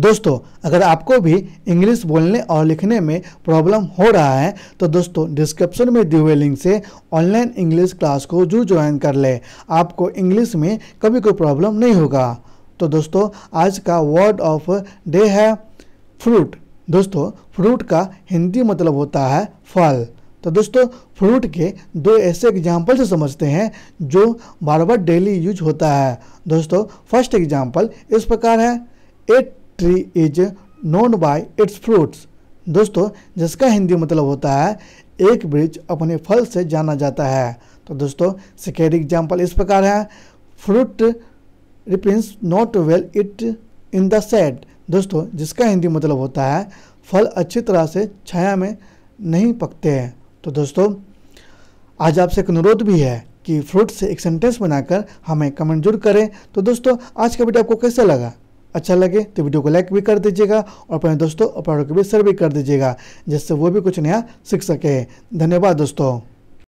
दोस्तों अगर आपको भी इंग्लिश बोलने और लिखने में प्रॉब्लम हो रहा है तो दोस्तों डिस्क्रिप्शन में दिए हुए लिंक से ऑनलाइन इंग्लिश क्लास को जरूर ज्वाइन कर ले आपको इंग्लिश में कभी कोई प्रॉब्लम नहीं होगा तो दोस्तों आज का वर्ड ऑफ डे है फ्रूट दोस्तों फ्रूट का हिंदी मतलब होता है फल तो दोस्तों फ्रूट के दो ऐसे एग्जाम्पल से समझते हैं जो बार बार डेली यूज होता है दोस्तों फर्स्ट एग्जाम्पल इस प्रकार है a tree is known by its fruits दोस्तों जिसका हिंदी मतलब होता है एक वृक्ष अपने फल से जाना जाता है तो दोस्तों सेकेंड एग्जाम्पल इस प्रकार है fruit ripens not well it in the set दोस्तों जिसका हिंदी मतलब होता है फल अच्छी तरह से छाया में नहीं पकते हैं तो दोस्तों आज आपसे एक अनुरोध भी है कि फ्रूट से एक सेंटेंस बनाकर हमें कमेंट जरूर करें तो दोस्तों आज का वीडियो आपको कैसा लगा अच्छा लगे तो वीडियो को लाइक भी कर दीजिएगा और अपने दोस्तों और पहाड़ों को भी शेयर भी कर दीजिएगा जिससे वो भी कुछ नया सीख सके धन्यवाद दोस्तों